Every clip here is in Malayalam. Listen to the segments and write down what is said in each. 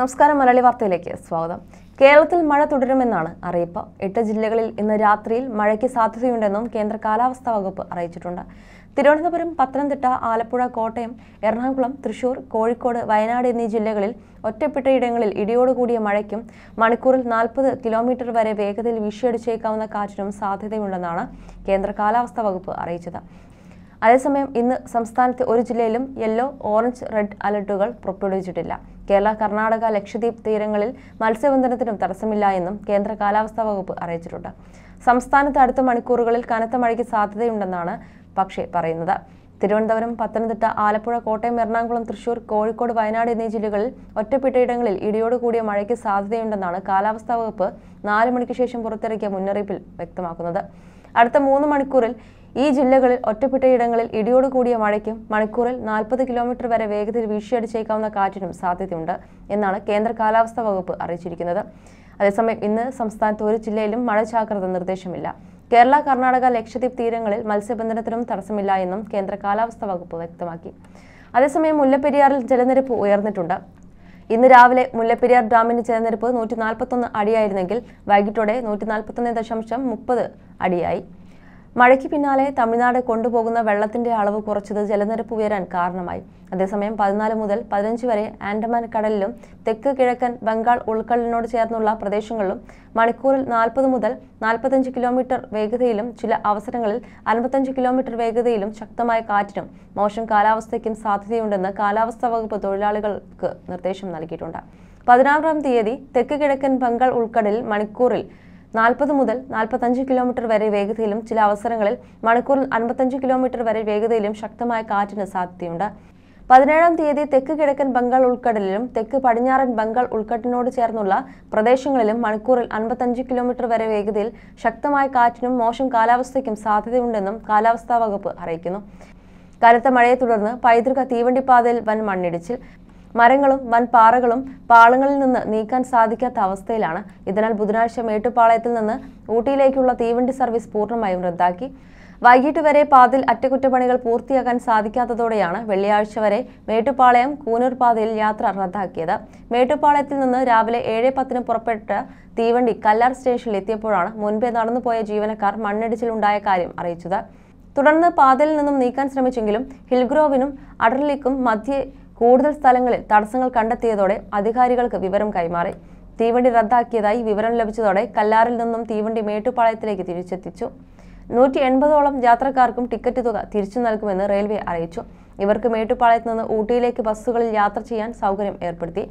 നമസ്കാരം മലയാളി വാർത്തയിലേക്ക് സ്വാഗതം കേരളത്തിൽ മഴ തുടരുമെന്നാണ് അറിയിപ്പ് എട്ട് ജില്ലകളിൽ ഇന്ന് രാത്രിയിൽ മഴയ്ക്ക് സാധ്യതയുണ്ടെന്നും കേന്ദ്ര കാലാവസ്ഥാ വകുപ്പ് അറിയിച്ചിട്ടുണ്ട് തിരുവനന്തപുരം പത്തനംതിട്ട ആലപ്പുഴ കോട്ടയം എറണാകുളം തൃശൂർ കോഴിക്കോട് വയനാട് എന്നീ ജില്ലകളിൽ ഒറ്റപ്പെട്ടയിടങ്ങളിൽ ഇടിയോടുകൂടിയ മഴയ്ക്കും മണിക്കൂറിൽ നാൽപ്പത് കിലോമീറ്റർ വരെ വേഗതയിൽ വീശിയടിച്ചേക്കാവുന്ന കാറ്റിനും സാധ്യതയുണ്ടെന്നാണ് കേന്ദ്ര കാലാവസ്ഥാ വകുപ്പ് അറിയിച്ചത് അതേസമയം ഇന്ന് സംസ്ഥാനത്തെ ഒരു ജില്ലയിലും യെല്ലോ ഓറഞ്ച് റെഡ് അലർട്ടുകൾ പുറപ്പെടുവിച്ചിട്ടില്ല കേരള കർണാടക ലക്ഷദ്വീപ് തീരങ്ങളിൽ മത്സ്യബന്ധനത്തിനും തടസ്സമില്ല എന്നും കേന്ദ്ര കാലാവസ്ഥാ വകുപ്പ് അറിയിച്ചിട്ടുണ്ട് സംസ്ഥാനത്ത് അടുത്ത മണിക്കൂറുകളിൽ കനത്ത മഴയ്ക്ക് സാധ്യതയുണ്ടെന്നാണ് പക്ഷേ പറയുന്നത് തിരുവനന്തപുരം പത്തനംതിട്ട ആലപ്പുഴ കോട്ടയം എറണാകുളം തൃശൂർ കോഴിക്കോട് വയനാട് എന്നീ ജില്ലകളിൽ ഒറ്റപ്പെട്ടയിടങ്ങളിൽ ഇടിയോട് കൂടിയ മഴയ്ക്ക് സാധ്യതയുണ്ടെന്നാണ് കാലാവസ്ഥാ വകുപ്പ് നാല് മണിക്ക് ശേഷം പുറത്തിറക്കിയ മുന്നറിയിപ്പിൽ വ്യക്തമാക്കുന്നത് അടുത്ത മൂന്ന് മണിക്കൂറിൽ ഈ ജില്ലകളിൽ ഒറ്റപ്പെട്ടയിടങ്ങളിൽ കൂടിയ മഴയ്ക്കും മണിക്കൂറിൽ നാൽപ്പത് കിലോമീറ്റർ വരെ വേഗത്തിൽ വീഴ്ചയടിച്ചേക്കാവുന്ന കാറ്റിനും സാധ്യതയുണ്ട് എന്നാണ് കേന്ദ്ര കാലാവസ്ഥാ വകുപ്പ് അറിയിച്ചിരിക്കുന്നത് അതേസമയം ഇന്ന് സംസ്ഥാനത്ത് ഒരു ജില്ലയിലും മഴ ജാഗ്രത നിർദ്ദേശമില്ല കേരള കർണാടക ലക്ഷദ്വീപ് തീരങ്ങളിൽ മത്സ്യബന്ധനത്തിനും തടസ്സമില്ല എന്നും കേന്ദ്ര കാലാവസ്ഥാ വകുപ്പ് വ്യക്തമാക്കി അതേസമയം മുല്ലപ്പെരിയാറിൽ ജലനിരപ്പ് ഉയർന്നിട്ടുണ്ട് ഇന്ന് രാവിലെ മുല്ലപ്പെരിയാർ ഡാമിന്റെ ജലനിരപ്പ് നൂറ്റി നാൽപ്പത്തൊന്ന് അടിയായിരുന്നെങ്കിൽ വൈകിട്ടോടെ നൂറ്റി നാൽപ്പത്തൊന്ന് ദശാംശം മുപ്പത് അടിയായി മഴയ്ക്ക് പിന്നാലെ തമിഴ്നാട് കൊണ്ടുപോകുന്ന വെള്ളത്തിന്റെ അളവ് കുറച്ചത് ജലനിരപ്പ് ഉയരാൻ കാരണമായി അതേസമയം പതിനാല് മുതൽ പതിനഞ്ച് വരെ ആൻഡമാൻ കടലിലും തെക്ക് കിഴക്കൻ ബംഗാൾ ഉൾക്കടലിനോട് ചേർന്നുള്ള പ്രദേശങ്ങളിലും മണിക്കൂറിൽ നാൽപ്പത് മുതൽ നാൽപ്പത്തഞ്ച് കിലോമീറ്റർ വേഗതയിലും ചില അവസരങ്ങളിൽ അൻപത്തഞ്ച് കിലോമീറ്റർ വേഗതയിലും ശക്തമായ കാറ്റിനും മോശം കാലാവസ്ഥയ്ക്കും സാധ്യതയുണ്ടെന്ന് കാലാവസ്ഥാ വകുപ്പ് തൊഴിലാളികൾക്ക് നിർദ്ദേശം നൽകിയിട്ടുണ്ട് പതിനാറാം തീയതി തെക്ക് കിഴക്കൻ ബംഗാൾ ഉൾക്കടലിൽ മണിക്കൂറിൽ നാൽപ്പത് മുതൽ നാൽപ്പത്തഞ്ച് കിലോമീറ്റർ വരെ വേഗതയിലും ചില അവസരങ്ങളിൽ മണിക്കൂറിൽ അൻപത്തഞ്ച് കിലോമീറ്റർ വരെ വേഗതയിലും ശക്തമായ കാറ്റിന് സാധ്യതയുണ്ട് പതിനേഴാം തീയതി തെക്ക് കിഴക്കൻ ബംഗാൾ ഉൾക്കടലിലും തെക്ക് പടിഞ്ഞാറൻ ബംഗാൾ ഉൾക്കടലിനോട് ചേർന്നുള്ള പ്രദേശങ്ങളിലും മണിക്കൂറിൽ അൻപത്തഞ്ച് കിലോമീറ്റർ വരെ വേഗതയിൽ ശക്തമായ കാറ്റിനും മോശം കാലാവസ്ഥയ്ക്കും സാധ്യതയുണ്ടെന്നും കാലാവസ്ഥാ വകുപ്പ് അറിയിക്കുന്നു കനത്ത മഴയെ തുടർന്ന് പൈതൃക തീവണ്ടിപ്പാതയിൽ വൻ മണ്ണിടിച്ചിൽ മരങ്ങളും വൻപാറകളും പാളങ്ങളിൽ നിന്ന് നീക്കാൻ സാധിക്കാത്ത അവസ്ഥയിലാണ് ഇതിനാൽ ബുധനാഴ്ച മേട്ടുപാളയത്തിൽ നിന്ന് ഊട്ടിയിലേക്കുള്ള തീവണ്ടി സർവീസ് പൂർണ്ണമായും റദ്ദാക്കി വൈകിട്ട് വരെ പാതിൽ അറ്റകുറ്റപ്പണികൾ പൂർത്തിയാക്കാൻ സാധിക്കാത്തതോടെയാണ് വെള്ളിയാഴ്ച വരെ മേട്ടുപാളയം കൂനൂർ പാതയിൽ യാത്ര റദ്ദാക്കിയത് മേട്ടുപാളയത്തിൽ നിന്ന് രാവിലെ ഏഴ് പത്തിന് പുറപ്പെട്ട തീവണ്ടി കല്ലാർ സ്റ്റേഷനിൽ എത്തിയപ്പോഴാണ് മുൻപേ നടന്നുപോയ ജീവനക്കാർ മണ്ണിടിച്ചിലുണ്ടായ കാര്യം അറിയിച്ചത് തുടർന്ന് പാതയിൽ നിന്നും നീക്കാൻ ശ്രമിച്ചെങ്കിലും ഹിൽഗ്രോവിനും അഡർലിക്കും മധ്യ കൂടുതൽ സ്ഥലങ്ങളിൽ തടസ്സങ്ങൾ കണ്ടെത്തിയതോടെ അധികാരികൾക്ക് വിവരം കൈമാറി തീവണ്ടി റദ്ദാക്കിയതായി വിവരം ലഭിച്ചതോടെ കല്ലാറിൽ നിന്നും തീവണ്ടി മേട്ടുപാളയത്തിലേക്ക് തിരിച്ചെത്തിച്ചു നൂറ്റി എൺപതോളം യാത്രക്കാർക്കും ടിക്കറ്റ് തുക തിരിച്ചു നൽകുമെന്ന് റെയിൽവേ അറിയിച്ചു ഇവർക്ക് മേട്ടുപാളയത്ത് നിന്ന് ഊട്ടിയിലേക്ക് ബസ്സുകളിൽ യാത്ര ചെയ്യാൻ സൗകര്യം ഏർപ്പെടുത്തി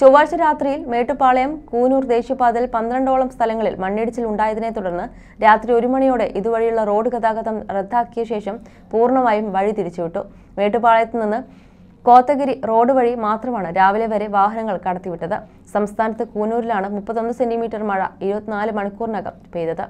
ചൊവ്വാഴ്ച രാത്രിയിൽ മേട്ടുപാളയം കൂനൂർ ദേശീയപാതയിൽ പന്ത്രണ്ടോളം സ്ഥലങ്ങളിൽ മണ്ണിടിച്ചിൽ ഉണ്ടായതിനെ തുടർന്ന് രാത്രി ഒരു മണിയോടെ ഇതുവഴിയുള്ള റോഡ് ഗതാഗതം റദ്ദാക്കിയ ശേഷം പൂർണ്ണമായും വഴി തിരിച്ചുവിട്ടു മേട്ടുപാളയത്ത് നിന്ന് കോത്തഗിരി റോഡ് വഴി മാത്രമാണ് രാവിലെ വരെ വാഹനങ്ങൾ കടത്തിവിട്ടത് സംസ്ഥാനത്ത് കൂനൂരിലാണ് മുപ്പത്തൊന്ന് സെന്റിമീറ്റർ മഴ ഇരുപത്തിനാല് മണിക്കൂറിനകം പെയ്തത്